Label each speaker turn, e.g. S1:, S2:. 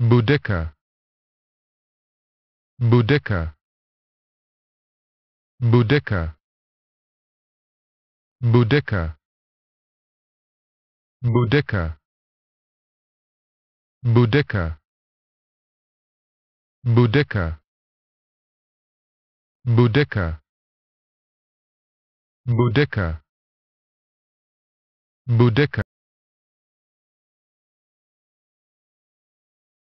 S1: Boudica Boudica Boudica Boudica Boudica Boudica Boudica Boudica Boudica Boudica